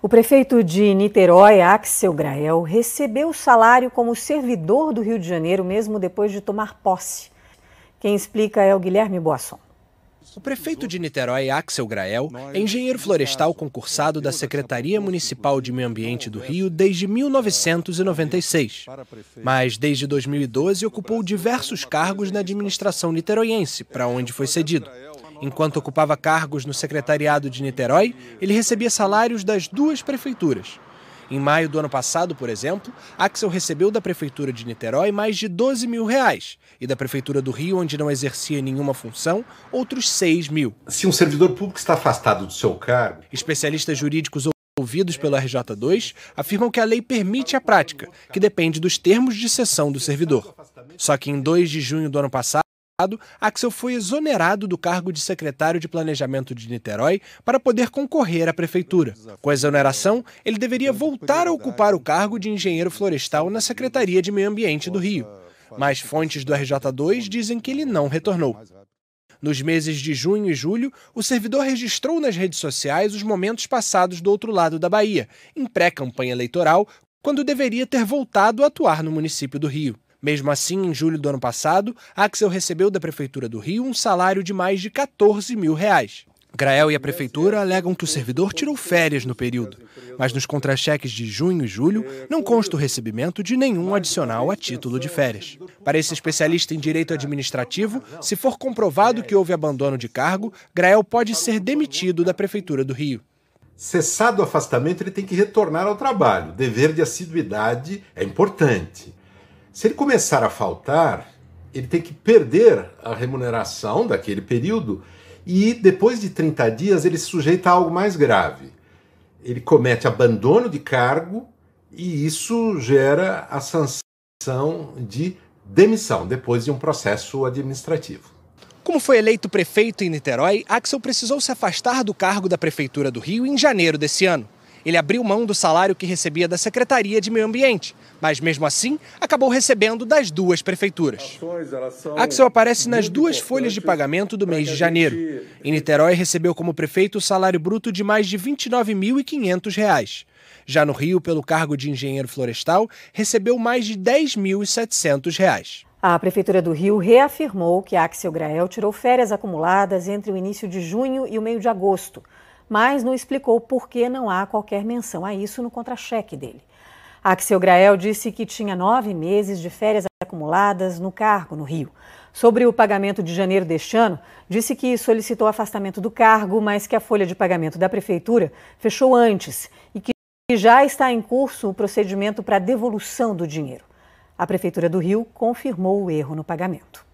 O prefeito de Niterói, Axel Grael, recebeu o salário como servidor do Rio de Janeiro, mesmo depois de tomar posse. Quem explica é o Guilherme Boasson. O prefeito de Niterói, Axel Grael, é engenheiro florestal concursado da Secretaria Municipal de Meio Ambiente do Rio desde 1996. Mas, desde 2012, ocupou diversos cargos na administração niteroiense, para onde foi cedido. Enquanto ocupava cargos no secretariado de Niterói, ele recebia salários das duas prefeituras. Em maio do ano passado, por exemplo, Axel recebeu da Prefeitura de Niterói mais de 12 mil reais e da Prefeitura do Rio, onde não exercia nenhuma função, outros 6 mil. Se um servidor público está afastado do seu cargo. Especialistas jurídicos ouvidos pelo RJ2 afirmam que a lei permite a prática, que depende dos termos de cessão do servidor. Só que em 2 de junho do ano passado, Axel foi exonerado do cargo de secretário de Planejamento de Niterói para poder concorrer à prefeitura. Com a exoneração, ele deveria voltar a ocupar o cargo de engenheiro florestal na Secretaria de Meio Ambiente do Rio. Mas fontes do RJ2 dizem que ele não retornou. Nos meses de junho e julho, o servidor registrou nas redes sociais os momentos passados do outro lado da Bahia, em pré-campanha eleitoral, quando deveria ter voltado a atuar no município do Rio. Mesmo assim, em julho do ano passado, Axel recebeu da Prefeitura do Rio um salário de mais de 14 mil reais. Grael e a prefeitura alegam que o servidor tirou férias no período, mas nos contra-cheques de junho e julho não consta o recebimento de nenhum adicional a título de férias. Para esse especialista em direito administrativo, se for comprovado que houve abandono de cargo, Grael pode ser demitido da prefeitura do Rio. Cessado o afastamento, ele tem que retornar ao trabalho. O dever de assiduidade é importante. Se ele começar a faltar, ele tem que perder a remuneração daquele período e depois de 30 dias ele se sujeita a algo mais grave. Ele comete abandono de cargo e isso gera a sanção de demissão depois de um processo administrativo. Como foi eleito prefeito em Niterói, Axel precisou se afastar do cargo da prefeitura do Rio em janeiro desse ano. Ele abriu mão do salário que recebia da Secretaria de Meio Ambiente, mas mesmo assim acabou recebendo das duas prefeituras. Axel aparece nas duas folhas de pagamento do mês de janeiro. Em Niterói recebeu como prefeito o salário bruto de mais de R$ 29.500. Já no Rio, pelo cargo de engenheiro florestal, recebeu mais de R$ 10.700. A Prefeitura do Rio reafirmou que Axel Grael tirou férias acumuladas entre o início de junho e o meio de agosto mas não explicou por que não há qualquer menção a isso no contra-cheque dele. Axel Grael disse que tinha nove meses de férias acumuladas no cargo no Rio. Sobre o pagamento de janeiro deste ano, disse que solicitou afastamento do cargo, mas que a folha de pagamento da prefeitura fechou antes e que já está em curso o procedimento para devolução do dinheiro. A prefeitura do Rio confirmou o erro no pagamento.